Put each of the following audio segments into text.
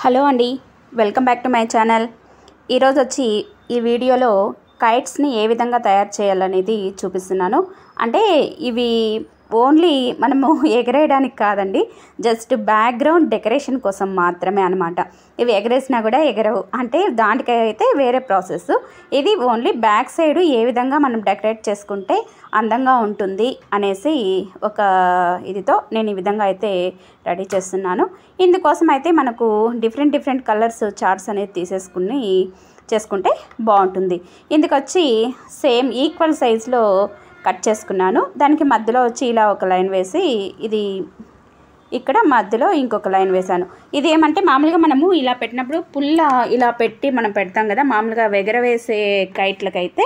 hello అండి welcome back to my channel ఈరోజు వచ్చి ఈ వీడియోలో కైట్స్ని ఏ విధంగా తయారు చేయాలనేది చూపిస్తున్నాను అంటే ఇవి ఓన్లీ మనము ఎగరేయడానికి కాదండి జస్ట్ బ్యాక్గ్రౌండ్ డెకరేషన్ కోసం మాత్రమే అనమాట ఇవి ఎగరేసినా కూడా ఎగరవు అంటే దాంట్కి అయితే వేరే ప్రాసెస్ ఇది ఓన్లీ బ్యాక్ సైడ్ ఏ విధంగా మనం డెకరేట్ చేసుకుంటే అందంగా ఉంటుంది అనేసి ఒక ఇదితో నేను ఈ విధంగా అయితే రెడీ చేస్తున్నాను ఇందుకోసం అయితే మనకు డిఫరెంట్ డిఫరెంట్ కలర్స్ చార్ట్స్ అనేది తీసేసుకుని చేసుకుంటే బాగుంటుంది ఇందుకొచ్చి సేమ్ ఈక్వల్ సైజ్లో కట్ చేసుకున్నాను దానికి మధ్యలో వచ్చి ఇలా ఒక లైన్ వేసి ఇది ఇక్కడ మధ్యలో ఇంకొక లైన్ వేశాను ఇది ఏమంటే మామూలుగా మనము ఇలా పెట్టినప్పుడు పుల్ల ఇలా పెట్టి మనం పెడతాం కదా మామూలుగా ఎగరవేసే కైట్లకైతే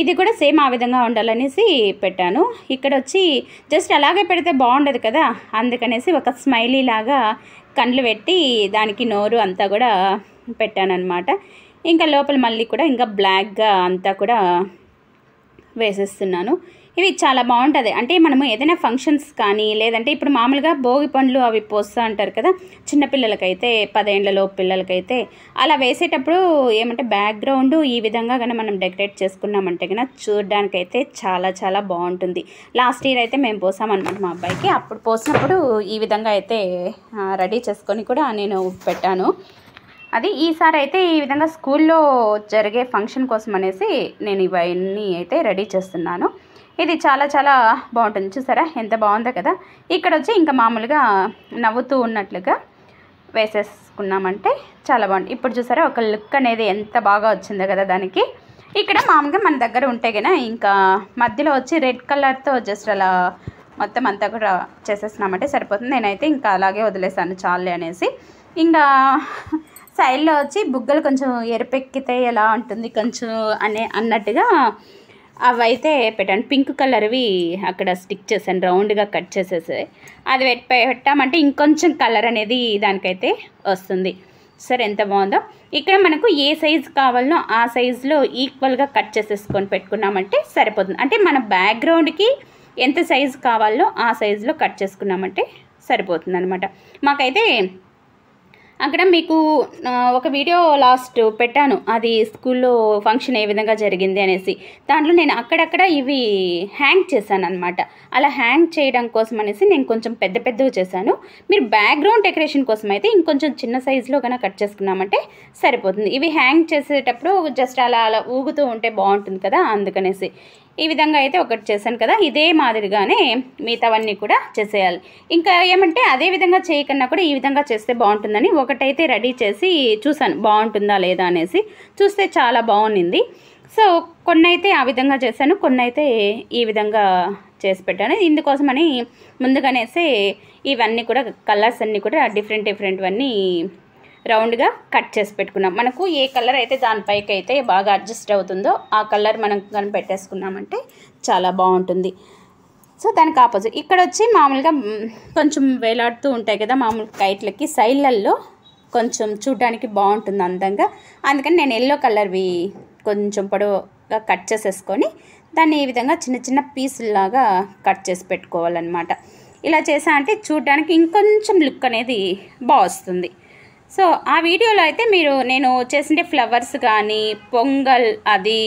ఇది కూడా సేమ్ ఆ విధంగా ఉండాలనేసి పెట్టాను ఇక్కడ వచ్చి జస్ట్ అలాగే పెడితే బాగుండదు కదా అందుకనేసి ఒక స్మైలీ లాగా కండ్లు పెట్టి దానికి నోరు అంతా కూడా పెట్టాను అనమాట ఇంకా లోపల మళ్ళీ కూడా ఇంకా బ్లాక్గా అంతా కూడా వేసేస్తున్నాను ఇవి చాలా బాగుంటుంది అంటే మనము ఏదైనా ఫంక్షన్స్ కానీ లేదంటే ఇప్పుడు మామూలుగా భోగి పండ్లు అవి పోస్తా అంటారు కదా చిన్నపిల్లలకైతే పదేళ్లలో పిల్లలకైతే అలా వేసేటప్పుడు ఏమంటే బ్యాక్గ్రౌండ్ ఈ విధంగా కానీ మనం డెకరేట్ చేసుకున్నామంటే కనుక చూడడానికైతే చాలా చాలా బాగుంటుంది లాస్ట్ ఇయర్ అయితే మేము పోసామన్నమాట మా అబ్బాయికి అప్పుడు పోసినప్పుడు ఈ విధంగా అయితే రెడీ చేసుకొని కూడా నేను పెట్టాను అది ఈసారి అయితే ఈ విధంగా స్కూల్లో జరిగే ఫంక్షన్ కోసం అనేసి నేను ఇవన్నీ అయితే రెడీ చేస్తున్నాను ఇది చాలా చాలా బాగుంటుంది చూసారా ఎంత బాగుందో కదా ఇక్కడ వచ్చి ఇంకా మామూలుగా నవ్వుతూ ఉన్నట్లుగా వేసేసుకున్నామంటే చాలా బాగుంది ఇప్పుడు చూసారా ఒక లుక్ అనేది ఎంత బాగా వచ్చిందో కదా దానికి ఇక్కడ మామూలుగా మన దగ్గర ఉంటే కదా ఇంకా మధ్యలో వచ్చి రెడ్ కలర్తో జస్ట్ అలా మొత్తం అంతా కూడా చేసేసినామంటే సరిపోతుంది నేనైతే ఇంకా అలాగే వదిలేసాను చాలే అనేసి ఇంకా సైడ్లో వచ్చి బుగ్గలు కొంచెం ఎరపెక్కితే ఎలా ఉంటుంది కొంచెం అనే అన్నట్టుగా అవైతే పెట్టాను పింక్ కలర్వి అక్కడ స్టిక్ చేశాను రౌండ్గా కట్ చేసేసి అది పెట్టామంటే ఇంకొంచెం కలర్ అనేది దానికైతే వస్తుంది సరే ఎంత బాగుందో ఇక్కడ మనకు ఏ సైజు కావాలనో ఆ సైజులో ఈక్వల్గా కట్ చేసేసుకొని పెట్టుకున్నామంటే సరిపోతుంది అంటే మన బ్యాక్గ్రౌండ్కి ఎంత సైజు కావాలో ఆ సైజులో కట్ చేసుకున్నామంటే సరిపోతుంది అనమాట మాకైతే అక్కడ మీకు ఒక వీడియో లాస్ట్ పెట్టాను అది స్కూల్లో ఫంక్షన్ ఏ విధంగా జరిగింది అనేసి దాంట్లో నేను అక్కడక్కడ ఇవి హ్యాంగ్ చేశాను అనమాట అలా హ్యాంగ్ చేయడం కోసం అనేసి నేను కొంచెం పెద్ద పెద్దవి చేశాను మీరు బ్యాక్గ్రౌండ్ డెకరేషన్ కోసం అయితే ఇంకొంచెం చిన్న సైజులో కనుక కట్ చేసుకున్నామంటే సరిపోతుంది ఇవి హ్యాంగ్ చేసేటప్పుడు జస్ట్ అలా అలా ఊగుతూ ఉంటే బాగుంటుంది కదా అందుకనేసి ఈ విధంగా అయితే ఒకటి చేశాను కదా ఇదే మాదిరిగానే మిగతావన్నీ కూడా చేసేయాలి ఇంకా ఏమంటే అదే విధంగా చేయకన్నా కూడా ఈ విధంగా చేస్తే బాగుంటుందని ఒకటైతే రెడీ చేసి చూశాను బాగుంటుందా లేదా అనేసి చూస్తే చాలా బాగుంది సో కొన్ని అయితే ఆ విధంగా చేశాను కొన్ని అయితే ఈ విధంగా చేసి పెట్టాను ఇందుకోసమని ముందుగానేసి ఇవన్నీ కూడా కలర్స్ అన్నీ కూడా డిఫరెంట్ డిఫరెంట్వన్నీ రౌండ్గా కట్ చేసి పెట్టుకున్నాం మనకు ఏ కలర్ అయితే దానిపైకి అయితే బాగా అడ్జస్ట్ అవుతుందో ఆ కలర్ మనం కానీ పెట్టేసుకున్నామంటే చాలా బాగుంటుంది సో దానికి ఆపోజిట్ ఇక్కడ వచ్చి మామూలుగా కొంచెం వేలాడుతూ ఉంటాయి కదా మామూలు కైట్లకి సైడ్లల్లో కొంచెం చూడడానికి బాగుంటుంది అందంగా అందుకని నేను ఎల్లో కలర్వి కొంచెం పొడవుగా కట్ చేసేసుకొని దాన్ని ఈ విధంగా చిన్న చిన్న పీసుల్లాగా కట్ చేసి పెట్టుకోవాలన్నమాట ఇలా చేసా అంటే చూడడానికి ఇంకొంచెం లుక్ అనేది బాగా వస్తుంది సో ఆ వీడియోలో అయితే మీరు నేను చేసిండే ఫ్లవర్స్ కానీ పొంగల్ అది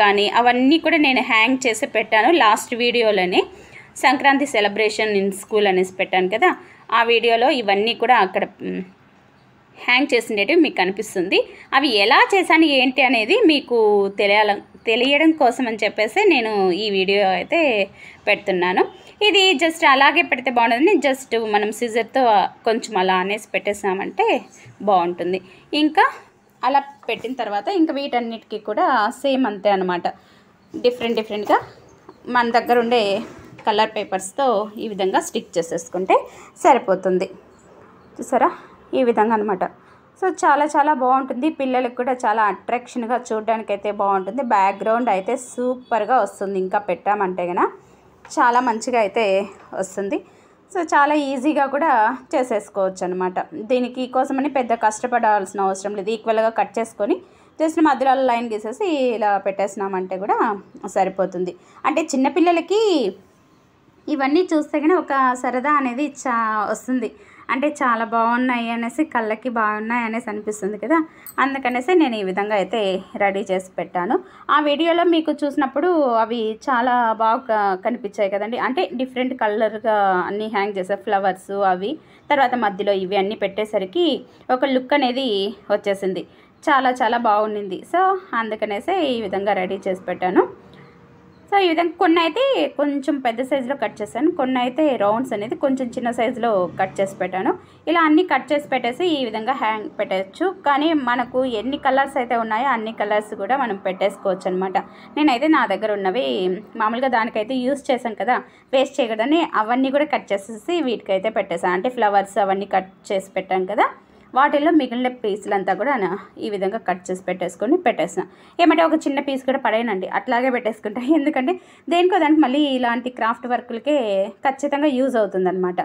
కానీ అవన్నీ కూడా నేను హ్యాంగ్ చేసి పెట్టాను లాస్ట్ వీడియోలోనే సంక్రాంతి సెలబ్రేషన్ ఇన్ స్కూల్ అనేసి పెట్టాను కదా ఆ వీడియోలో ఇవన్నీ కూడా అక్కడ హ్యాంగ్ చేసిండేటివి మీకు కనిపిస్తుంది అవి ఎలా చేశాను ఏంటి అనేది మీకు తెలియాల తెలియడం కోసం అని చెప్పేసి నేను ఈ వీడియో అయితే పెడుతున్నాను ఇది జస్ట్ అలాగే పెడితే బాగుంటుంది జస్ట్ మనం సిజర్తో కొంచెం అలా అనేసి పెట్టేసామంటే బాగుంటుంది ఇంకా అలా పెట్టిన తర్వాత ఇంకా వీటన్నిటికీ కూడా సేమ్ అంతే అనమాట డిఫరెంట్ డిఫరెంట్గా మన దగ్గర ఉండే కలర్ పేపర్స్తో ఈ విధంగా స్టిక్ చేసేసుకుంటే సరిపోతుంది చూసారా ఈ విధంగా అనమాట సో చాలా చాలా బాగుంటుంది పిల్లలకు కూడా చాలా అట్రాక్షన్గా చూడడానికి అయితే బాగుంటుంది బ్యాక్గ్రౌండ్ అయితే సూపర్గా వస్తుంది ఇంకా పెట్టామంటే కనుక చాలా మంచిగా అయితే వస్తుంది సో చాలా ఈజీగా కూడా చేసేసుకోవచ్చు అనమాట దీనికి కోసమని పెద్ద కష్టపడాల్సిన అవసరం లేదు ఈక్వల్గా కట్ చేసుకొని జస్ట్ మధ్యలో లైన్ గీసేసి ఇలా పెట్టేసినామంటే కూడా సరిపోతుంది అంటే చిన్నపిల్లలకి ఇవన్నీ చూస్తే కానీ ఒక సరదా అనేది చా వస్తుంది అంటే చాలా బాగున్నాయి అనేసి కళ్ళకి బాగున్నాయి అనేసి అనిపిస్తుంది కదా అందుకనేసి నేను ఈ విధంగా అయితే రెడీ చేసి పెట్టాను ఆ వీడియోలో మీకు చూసినప్పుడు అవి చాలా బాగా కనిపించాయి కదండి అంటే డిఫరెంట్ కలర్గా అన్నీ హ్యాంగ్ చేసే ఫ్లవర్స్ అవి తర్వాత మధ్యలో ఇవి అన్నీ పెట్టేసరికి ఒక లుక్ అనేది వచ్చేసింది చాలా చాలా బాగుండింది సో అందుకనేసే ఈ విధంగా రెడీ చేసి పెట్టాను సో ఈ విధంగా కొన్ని అయితే కొంచెం పెద్ద సైజులో కట్ చేశాను కొన్ని అయితే రౌండ్స్ అనేది కొంచెం చిన్న సైజులో కట్ చేసి పెట్టాను ఇలా అన్నీ కట్ చేసి పెట్టేసి ఈ విధంగా హ్యాంగ్ పెట్టచ్చు కానీ మనకు ఎన్ని కలర్స్ అయితే ఉన్నాయో అన్ని కలర్స్ కూడా మనం పెట్టేసుకోవచ్చు అనమాట నేనైతే నా దగ్గర ఉన్నవి మామూలుగా దానికైతే యూస్ చేశాను కదా వేస్ట్ చేయకూడదని అవన్నీ కూడా కట్ చేసేసి వీటికైతే పెట్టేసాను అంటే ఫ్లవర్స్ అవన్నీ కట్ చేసి పెట్టాం కదా వాటిల్లో మిగిలిన పీసులంతా కూడా ఈ విధంగా కట్ చేసి పెట్టేసుకొని పెట్టేసిన ఏమంటే ఒక చిన్న పీస్ కూడా పడేనండి అట్లాగే పెట్టేసుకుంటా ఎందుకంటే దేనికో దానికి మళ్ళీ ఇలాంటి క్రాఫ్ట్ వర్కులకే ఖచ్చితంగా యూజ్ అనమాట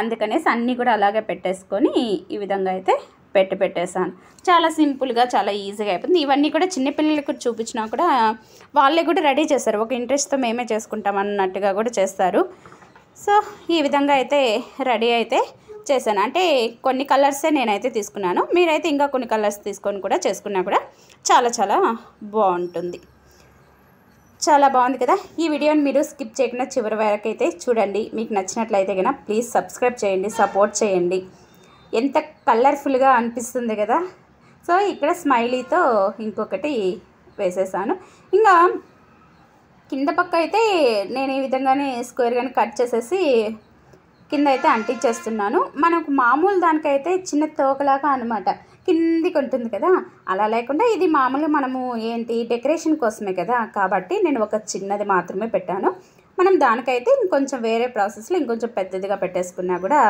అందుకనేసి అన్నీ కూడా అలాగే పెట్టేసుకొని ఈ విధంగా అయితే పెట్టి పెట్టేశాను చాలా సింపుల్గా చాలా ఈజీగా అయిపోతుంది ఇవన్నీ కూడా చిన్నపిల్లలకు చూపించినా కూడా వాళ్ళే కూడా రెడీ చేస్తారు ఒక ఇంట్రెస్ట్తో మేమే చేసుకుంటాం అన్నట్టుగా కూడా చేస్తారు సో ఈ విధంగా అయితే రెడీ అయితే చేశాను అంటే కొన్ని కలర్సే నేనైతే తీసుకున్నాను మీరైతే ఇంకా కొన్ని కలర్స్ తీసుకొని కూడా చేసుకున్నా కూడా చాలా చాలా బాగుంటుంది చాలా బాగుంది కదా ఈ వీడియోని మీరు స్కిప్ చేయకుండా చివరి వరకైతే చూడండి మీకు నచ్చినట్లయితే కనుక ప్లీజ్ సబ్స్క్రైబ్ చేయండి సపోర్ట్ చేయండి ఎంత కలర్ఫుల్గా అనిపిస్తుంది కదా సో ఇక్కడ స్మైలీతో ఇంకొకటి వేసేసాను ఇంకా కింద పక్క అయితే నేను ఈ విధంగానే స్క్వేర్ కానీ కట్ చేసేసి కింద అయితే అంటించేస్తున్నాను మనకు మామూలు దానికైతే చిన్న తోకలాగా అనమాట కిందికి ఉంటుంది కదా అలా లేకుండా ఇది మామూలుగా మనము ఏంటి డెకరేషన్ కోసమే కదా కాబట్టి నేను ఒక చిన్నది మాత్రమే పెట్టాను మనం దానికైతే ఇంకొంచెం వేరే ప్రాసెస్లో ఇంకొంచెం పెద్దదిగా పెట్టేసుకున్నా కూడా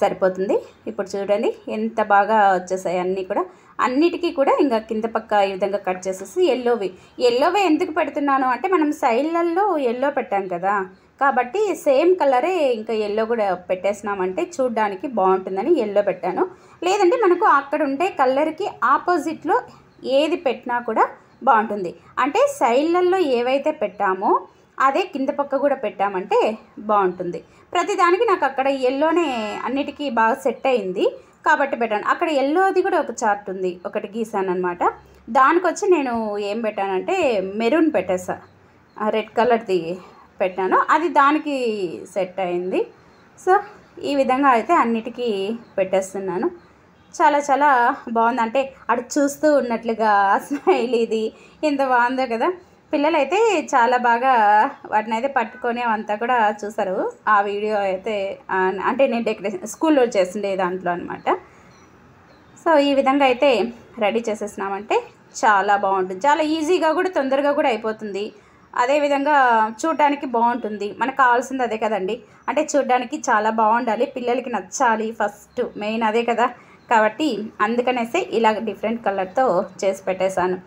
సరిపోతుంది ఇప్పుడు చూడండి ఎంత బాగా వచ్చేసాయి అన్నీ కూడా అన్నిటికీ కూడా ఇంకా కింద పక్క ఈ విధంగా కట్ చేసేసి ఎల్లోవి ఎల్లోవే ఎందుకు పెడుతున్నాను అంటే మనం సైడ్లల్లో ఎల్లో పెట్టాం కదా కాబట్టి సేమ్ కలరే ఇంకా ఎల్లో కూడా పెట్టేసినామంటే చూడ్డానికి బాగుంటుందని ఎల్లో పెట్టాను లేదంటే మనకు అక్కడ ఉండే కలర్కి ఆపోజిట్లో ఏది పెట్టినా కూడా బాగుంటుంది అంటే సైడ్లలో ఏవైతే పెట్టామో అదే కింద పక్క కూడా పెట్టామంటే బాగుంటుంది ప్రతిదానికి నాకు అక్కడ ఎల్లోనే అన్నిటికీ బాగా సెట్ అయింది కాబట్టి పెట్టాను అక్కడ ఎల్లోది కూడా ఒక చార్ట్ ఉంది ఒకటి గీసాను అనమాట దానికొచ్చి నేను ఏం పెట్టానంటే మెరూన్ పెట్టేసా రెడ్ కలర్ది పెట్టాను అది దానికి సెట్ అయింది సో ఈ విధంగా అయితే అన్నిటికీ పెట్టేస్తున్నాను చాలా చాలా బాగుంది అంటే అటు చూస్తూ ఉన్నట్లుగా స్మైల్ ఇది ఎంత బాగుందో కదా పిల్లలైతే చాలా బాగా వాటిని అయితే పట్టుకొని అంతా కూడా చూసారు ఆ వీడియో అయితే అంటే నేను డెకరేషన్ స్కూల్లో చేసిండే దాంట్లో అనమాట సో ఈ విధంగా అయితే రెడీ చేసేసినామంటే చాలా బాగుంటుంది చాలా ఈజీగా కూడా తొందరగా కూడా అయిపోతుంది అదేవిధంగా చూడడానికి బాగుంటుంది మనకు కావాల్సింది అదే కదండి అంటే చూడడానికి చాలా బాగుండాలి పిల్లలకి నచ్చాలి ఫస్ట్ మెయిన్ అదే కదా కాబట్టి అందుకనేసి ఇలా డిఫరెంట్ కలర్తో చేసి పెట్టేశాను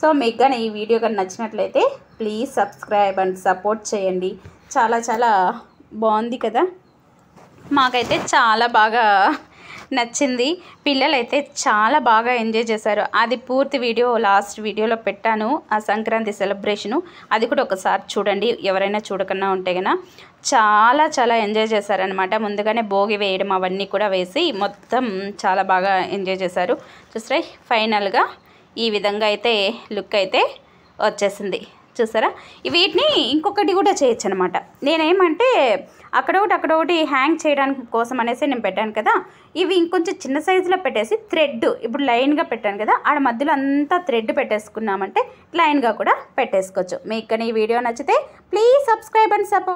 సో మీకు కానీ ఈ వీడియో కానీ నచ్చినట్లయితే ప్లీజ్ సబ్స్క్రైబ్ అండ్ సపోర్ట్ చేయండి చాలా చాలా బాగుంది కదా మాకైతే చాలా బాగా నచ్చింది పిల్లలైతే చాలా బాగా ఎంజాయ్ చేశారు అది పూర్తి వీడియో లాస్ట్ వీడియోలో పెట్టాను ఆ సంక్రాంతి సెలబ్రేషను అది కూడా ఒకసారి చూడండి ఎవరైనా చూడకుండా ఉంటే కన్నా చాలా చాలా ఎంజాయ్ చేశారనమాట ముందుగానే భోగి వేయడం అవన్నీ కూడా వేసి మొత్తం చాలా బాగా ఎంజాయ్ చేశారు చూసారా ఫైనల్గా ఈ విధంగా అయితే లుక్ అయితే వచ్చేసింది చూసారా వీటిని ఇంకొకటి కూడా చేయొచ్చు అనమాట నేనేమంటే అక్కడ ఒకటి అక్కడ ఒకటి హ్యాంగ్ చేయడానికి కోసం అనేసి నేను పెట్టాను కదా ఇవి ఇంకొంచెం చిన్న సైజులో పెట్టేసి థ్రెడ్ ఇప్పుడు లైన్గా పెట్టాను కదా ఆడ మధ్యలో అంతా థ్రెడ్ పెట్టేసుకున్నామంటే లైన్గా కూడా పెట్టేసుకోవచ్చు మీకు కానీ ఈ వీడియో నచ్చితే ప్లీజ్ సబ్స్క్రైబ్ అండ్ సపోర్ట్